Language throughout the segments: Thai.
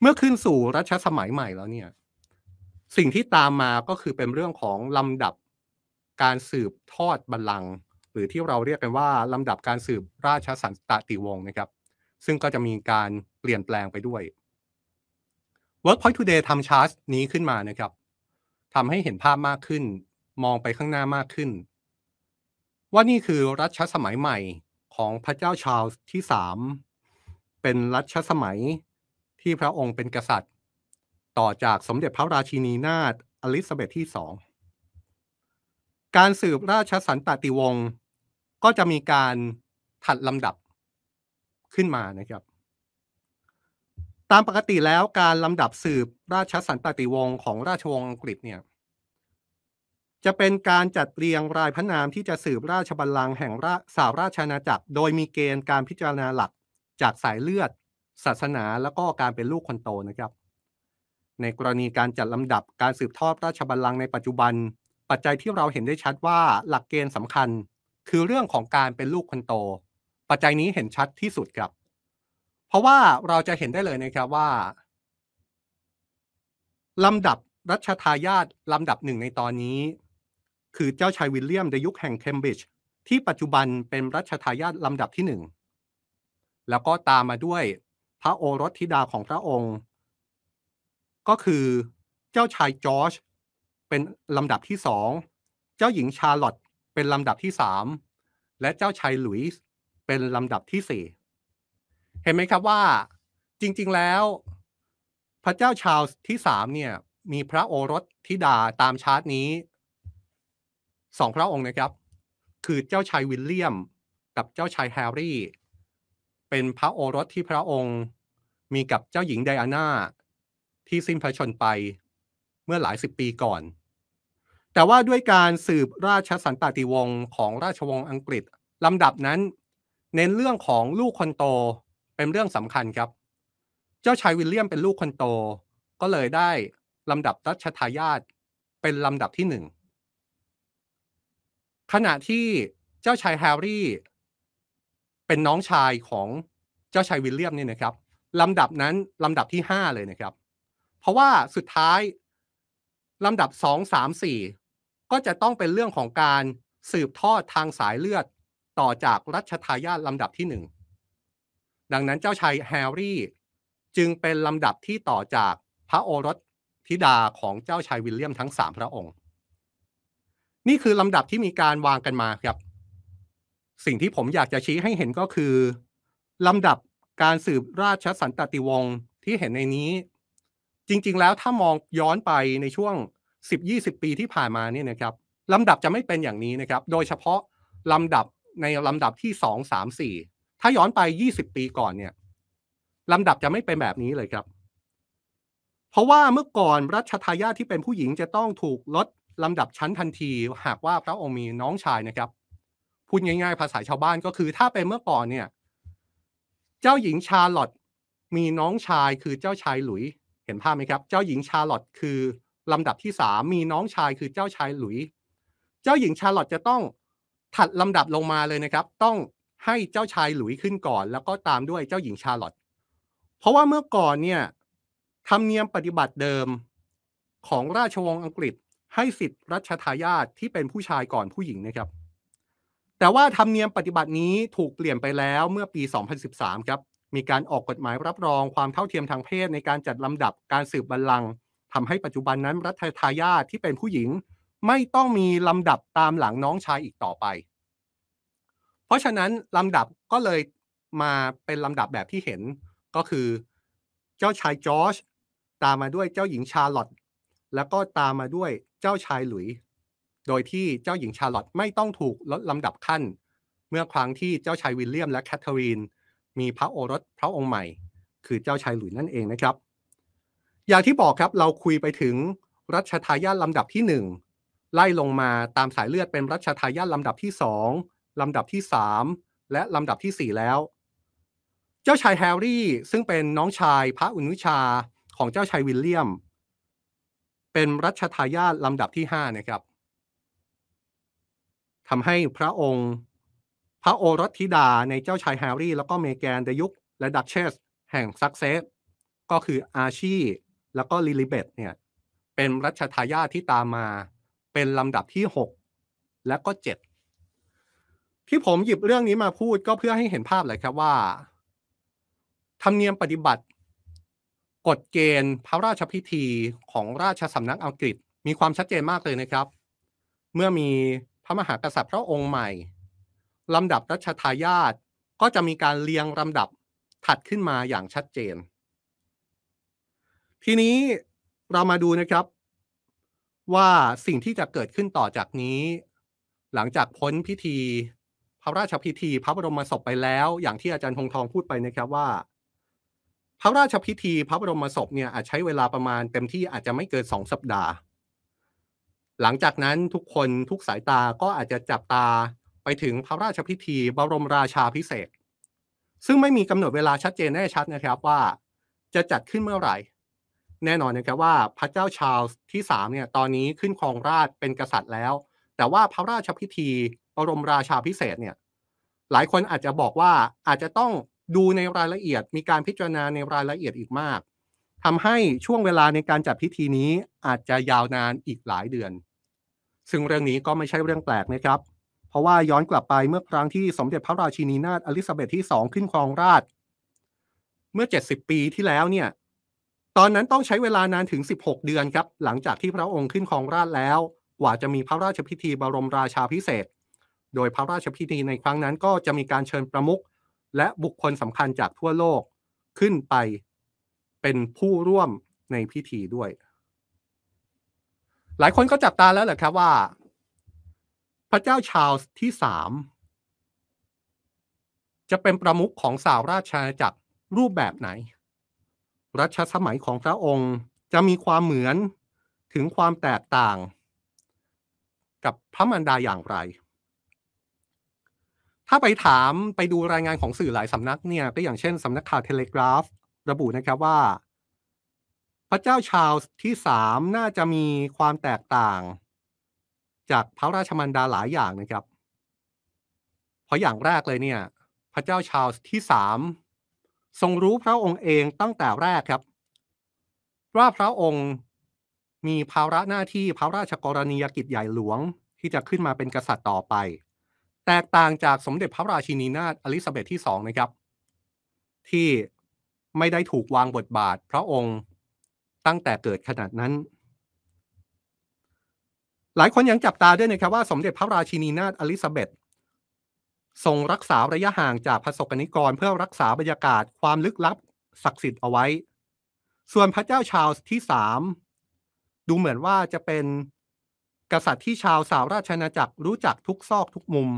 เมื่อขึ้นสู่รัชสมัยใหม่แล้วเนี่ย สิ่งที่ตามมาก็คือเป็นเรื่องของลำดับการสืบทอดบัลลังก์หรือที่เราเรียกกันว่าลำดับการสืบราชสันตติวงศ์นะครับ ซึ่งก็จะมีการเปลี่ยนแปลงไปด้วย Workpoint Today ทำชาร์ตนี้ขึ้นมานะครับทำให้เห็นภาพมากขึ้นมองไปข้างหน้ามากขึ้น ว่านี่คือรัชสมัยใหม่ของพระเจ้าชาร์ลส์ที่ 3เป็นรัชสมัยที่พระองค์เป็นกษัตริย์ ต่อจากสมเด็จพระราชินีนาถอลิซาเบธที่สอง การสืบราชสันตติวงศ์ก็จะมีการถัดลำดับขึ้นมานะครับ ตามปกติแล้วการลำดับสืบราชสันตติวงศ์ของราชวงศ์อังกฤษเนี่ยจะเป็นการจัดเรียงรายพระนามที่จะสืบราชบัลลังก์แห่งสาวราชอาณาจักรโดยมีเกณฑ์การพิจารณาหลักจากสายเลือดศาสนาแล้วก็การเป็นลูกคนโตนะครับ ในกรณีการจัดลำดับการสืบทอดราชบัลลังก์ในปัจจุบัน ปัจจัยที่เราเห็นได้ชัดว่า หลักเกณฑ์สำคัญ คือเรื่องของการเป็นลูกคนโต ปัจจัยนี้เห็นชัดที่สุดครับ เพราะว่าเราจะเห็นได้เลยนะครับว่าลำดับรัชทายาทลำดับหนึ่งในตอนนี้ คือเจ้าชายวิลเลียมในยุคแห่งเคมบริดจ์ที่ปัจจุบันเป็นรัชทายาทลำดับที่หนึ่งแล้วก็ตามมาด้วยพระโอรสธิดาของพระองค์ ก็คือเจ้าชายจอร์จเป็นลำดับที่สอง เจ้าหญิงชาร์ลอตเป็นลำดับที่สามและเจ้าชายหลุยส์เป็นลำดับที่สี่เห็นไหมครับว่าจริงๆแล้ว พระเจ้าชาวลส์ที่สามเนี่ยมีพระโอรสธิดาตามชาร์ตนี้สองพระองค์นะครับ คือเจ้าชายวิลเลียมกับเจ้าชายแฮร์รี่เป็นพระโอรสที่พระองค์ มีกับเจ้าหญิงไดอาน่าที่สิ้นพระชนไป เมื่อหลายสิบปีก่อน แต่ว่าด้วยการสืบราชสันตติวงศ์ของราชวงศ์อังกฤษ ลำดับนั้น เน้นเรื่องของลูกคนโตเป็นเรื่องสำคัญครับ เจ้าชายวิลเลียมเป็นลูกคนโตก็เลยได้ ลำดับรัชทายาทเป็นลำดับที่หนึ่ง ขณะที่เจ้าชายแฮร์รี่เป็นน้องชายของเจ้าชายวิลเลียมเนี่ยนะครับลำดับนั้นลำดับที่ 5 เลยนะครับ เพราะว่าสุดท้ายลำดับ 2 3 4 ก็จะต้องเป็นเรื่องของการสืบทอดทางสายเลือดต่อจากรัชทายาทลำดับที่ 1 ดังนั้นเจ้าชายแฮร์รี่ จึงเป็นลำดับที่ต่อจากพระโอรสธิดาของเจ้าชายวิลเลียมทั้ง 3 พระองค์ นี่คือลำดับที่มีการวางกันมาครับสิ่งที่ผมอยากจะชี้ให้เห็นก็คือ ลำดับการสืบราชสันตติวงศ์ที่เห็นในนี้ จริง ๆแล้วถ้ามองย้อนไปในช่วง 10-20 ปีที่ผ่านมาเนี่ยนะครับลำดับจะไม่เป็นอย่างนี้นะครับ โดยเฉพาะลำดับในลำดับที่ 2 3 4 ถ้าย้อนไป 20 ปีก่อนเนี่ยลำดับจะไม่เป็นแบบนี้เลยครับ เพราะว่าเมื่อก่อนรัชทายาทที่เป็นผู้หญิงจะต้องถูกลดลำดับชั้นทันที หากว่าพระองค์มีน้องชายนะครับพูดง่ายๆ ภาษาชาวบ้านก็คือถ้าเป็นเมื่อก่อนเนี่ย เจ้าหญิงชาร์ลอตมีน้องชายคือเจ้าชายหลุย เห็นภาพไหมครับ เจ้าหญิงชาร์ลอตคือ ลำดับที่สามมีน้องชายคือเจ้าชายหลุย เจ้าหญิงชาร์ลอตจะต้องถัดลำดับลงมาเลยนะครับ ต้องให้เจ้าชายหลุยขึ้นก่อน แล้วก็ตามด้วยเจ้าหญิงชาร์ลอตเพราะว่าเมื่อก่อนเนี่ยธรรมเนียมปฏิบัติเดิมของราชวงศ์อังกฤษ ให้สิทธิ์รัชทายาทที่เป็นผู้ชายก่อนผู้หญิงนะครับแต่ว่าธรรมเนียมปฏิบัตินี้ถูกเปลี่ยนไปแล้วเมื่อปี 2013 ครับ มีการออกกฎหมายรับรองความเท่าเทียมทางเพศในการจัดลำดับการสืบบัลลังก์ทำให้ปัจจุบันนั้นรัฐทายาทที่เป็นผู้หญิง ไม่ต้องมีลำดับตามหลังน้องชายอีกต่อไป เพราะฉะนั้นลำดับก็เลยมาเป็นลำดับแบบที่เห็นก็คือเจ้าชายจอร์จตามมาด้วยเจ้าหญิงชาร์ลอตต์แล้วก็ตามมาด้วยเจ้าชายหลุยโดยที่เจ้าหญิงชาร์ลอตไม่ต้องถูกลดลำดับขั้น เมื่อครั้งที่เจ้าชายวิลเลียมและแคทเธอรีนมีพระโอรสพระองค์ใหม่ คือเจ้าชายหลุยนั่นเองนะครับ อย่างที่บอกครับเราคุยไปถึงรัชทายาทลำดับที่ 1 ไล่ลงมาตามสายเลือดเป็นรัชทายาทลำดับที่ 2 ลำดับที่ 3 และลำดับที่ 4 แล้ว เจ้าชายแฮร์รี่ซึ่งเป็นน้องชายพระอุนุชาของเจ้าชายวิลเลียม เป็นรัชทายาทลำดับที่5นะครับทำให้พระองค์พระโอรสธิดาในเจ้าชายแฮร์รี่ แล้วก็เมแกนเดยุกและดัชเชส แห่งซักเซสก็คืออาชีแล้วก็ ลิลิเบตเนี่ย เป็นรัชทายาทที่ตามมา เป็นลำดับที่ 6 และก็ 7 ที่ผมหยิบเรื่องนี้มาพูดก็เพื่อให้เห็นภาพเลยครับว่า ธรรมเนียมปฏิบัติ กฎเกณฑ์พระราชพิธีของราชสำนักอังกฤษ มีความชัดเจนมากเลยนะครับ เมื่อมีพระมหากษัตริย์พระองค์ใหม่ลำดับรัชทายาทก็จะมีการเรียงลำดับถัดขึ้นมาอย่างชัดเจนทีนี้เรามาดูนะครับว่าสิ่งที่จะเกิดขึ้นต่อจากนี้ หลังจากพ้นพิธี พระราชพิธี พระบรมศพไปแล้ว อย่างที่อาจารย์ทงทองพูดไปนะครับว่า พระราชพิธี พระบรมศพเนี่ยอาจใช้เวลาประมาณเต็มที่อาจจะไม่เกินสองสัปดาห์หลังจากนั้นทุกคนทุกสายตาก็อาจจะจับตาไปถึงพระราชพิธีบรมราชาพิเศษซึ่งไม่มีกำหนดเวลาชัดเจนแน่ชัดนะครับว่าจะจัดขึ้นเมื่อไหร่ แน่นอนนะครับว่า พระเจ้าชาลส์ที่3เนี่ยตอนนี้ขึ้นครองราชเป็นกษัตริย์แล้ว แต่ว่าพระราชพิธีบรมราชาพิเศษเนี่ยหลายคนอาจจะบอกว่าอาจจะต้องดูในรายละเอียดมีการพิจารณาในรายละเอียดอีกมากทำให้ช่วงเวลาในการจัดพิธีนี้อาจจะยาวนานอีกหลายเดือนซึ่งเรื่องนี้ก็ไม่ใช่เรื่องแปลกนะครับ เพราะว่าย้อนกลับไปเมื่อครั้งที่สมเด็จพระราชินีนาถอลิซาเบธที่2ขึ้นครองราช เมื่อ70 ปีที่แล้วเนี่ย ตอนนั้นต้องใช้เวลานานถึง 16 เดือนครับ หลังจากที่พระองค์ขึ้นครองราชแล้วกว่าจะมีพระราชพิธี บรมราชาพิเศษ โดยพระราชพิธีในครั้งนั้นก็จะมีการเชิญประมุขและบุคคลสำคัญจากทั่วโลกขึ้นไปเป็นผู้ร่วมในพิธีด้วยหลายคนก็จับตาแล้วแหละครับว่า พระเจ้าชาลส์ที่สาม จะเป็นประมุขของสาวราชอาณาจักรรูปแบบไหนรัชสมัยของพระองค์จะมีความเหมือนถึงความแตกต่าง กับพระมารดาอย่างไร ถ้าไปถามไปดูรายงานของสื่อหลายสำนักเนี่ยก็อย่างเช่นสำนักข่าวเทเลกราฟ ระบุนะครับว่าพระเจ้าชาวที่สามน่าจะมีความแตกต่างจากพระราชมันดาหลายอย่างนะครับเพราะอย่างแรกเลยเนี่ยพระเจ้าชาวที่สามทรงรู้พระองค์เองตั้งแต่แรกครับว่าพระองค์มีภาระหน้าที่พระราชกรณียกิจใหญ่หลวงที่จะขึ้นมาเป็นกษัตริย์ต่อไป แตกต่างจากสมเด็จพระราชินีนาถอลิซาเบธที่สองนะครับ ที่ไม่ได้ถูกวางบทบาทพระองค์ตั้งแต่เกิดขนาดนั้น หลายคนยังจับตาด้วยนะครับว่าสมเด็จพระราชินีนาถอลิซาเบธทรงรักษาระยะห่างจากพระศกนิกรเพื่อรักษาบรรยากาศ ความลึกลับ ศักดิ์สิทธิ์เอาไว้ ส่วนพระเจ้าชาวที่สามดูเหมือนว่าจะเป็นกษัตริย์ที่ชาวสาวราชนาจักรรู้จักทุกซอกทุกมุม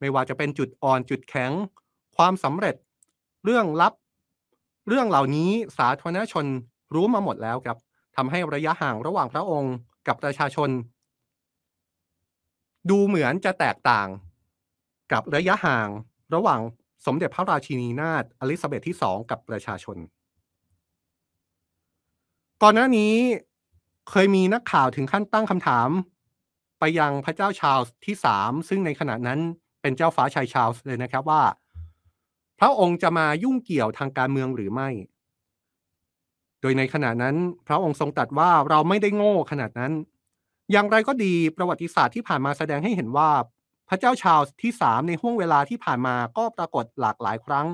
ไม่ว่าจะเป็นจุดอ่อนจุดแข็ง ความสำเร็จ เรื่องลับ เรื่องเหล่านี้สาธารณชนรู้มาหมดแล้วครับทำให้ระยะห่างระหว่างพระองค์กับประชาชน ดูเหมือนจะแตกต่างกับระยะห่างระหว่างสมเด็จพระราชินีนาถอลิซาเบธที่สองกับประชาชน ก่อนหน้านี้เคยมีนักข่าวถึงขั้นตั้งคำถาม ไปยังพระเจ้าชาลส์ที่สามซึ่งในขณะนั้นเป็นเจ้าฟ้าชายชาลส์เลยนะครับว่า พระองค์จะมายุ่งเกี่ยวทางการเมืองหรือไม่โดยในขณะนั้นพระองค์ทรงตรัสว่าเราไม่ได้โง่ขนาดนั้น อย่างไรก็ดีประวัติศาสตร์ที่ผ่านมาแสดงให้เห็นว่าพระเจ้าชาวที่สามในห่วงเวลาที่ผ่านมาก็ปรากฏหลากหลายครั้ง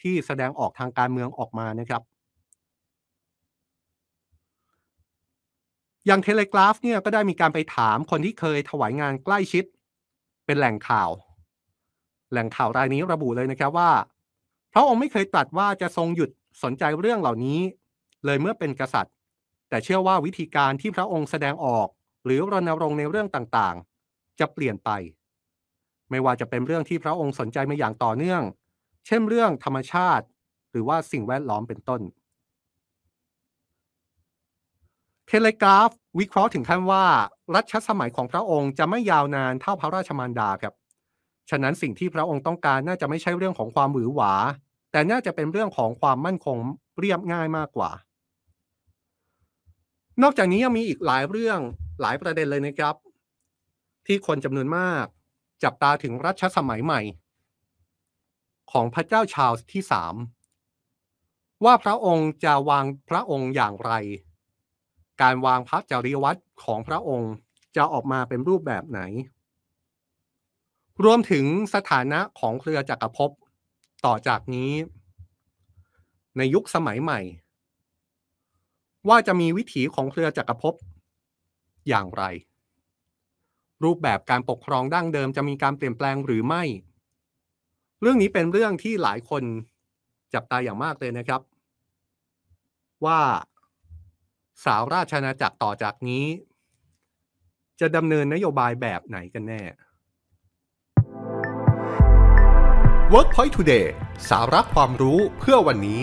ที่แสดงออกทางการเมืองออกมานะครับ อย่างเทเลกราฟเนี่ยก็ได้มีการไปถามคนที่เคยถวายงานใกล้ชิด เป็นแหล่งข่าว แหล่งข่าวรายนี้ระบุเลยนะครับว่าพระองค์ไม่เคยตรัสว่าจะทรงหยุดสนใจเรื่องเหล่านี้เลยเมื่อเป็นกษัตริย์ แต่เชื่อว่าวิธีการที่พระองค์แสดงออก หรือรณรงค์ในเรื่องต่างๆ จะเปลี่ยนไป ไม่ว่าจะเป็นเรื่องที่พระองค์สนใจมาอย่างต่อเนื่อง เช่นเรื่องธรรมชาติ หรือว่าสิ่งแวดล้อมเป็นต้นเทเลกราฟวิเคราะห์ถึงขั้นว่า รัชสมัยของพระองค์จะไม่ยาวนานเท่าพระราชมารดาครับฉะนั้นสิ่งที่พระองค์ต้องการน่าจะไม่ใช่เรื่องของความหวือหวา แต่น่าจะเป็นเรื่องของความมั่นคงเรียบง่ายมากกว่านอกจากนี้ยังมีอีกหลายเรื่องหลายประเด็นเลยนะครับ ที่คนจำนวนมากจับตาถึงรัชสมัยใหม่ ของพระเจ้าชาวที่สามว่าพระองค์จะวางพระองค์อย่างไร การวางพระจริยวัตรของพระองค์จะออกมาเป็นรูปแบบไหน รวมถึงสถานะของเครือจักรภพต่อจากนี้ ในยุคสมัยใหม่ว่าจะมีวิถีของเครือจักรภพอย่างไร รูปแบบการปกครองดั้งเดิมจะมีการเปลี่ยนแปลงหรือไม่ เรื่องนี้เป็นเรื่องที่หลายคน จับตาอย่างมากเลยนะครับ ว่า สาวราชนาาจักรต่อจากนี้ จะดำเนินนโยบายแบบไหนกันแน่ Workpoint Today สาระความรู้เพื่อวันนี้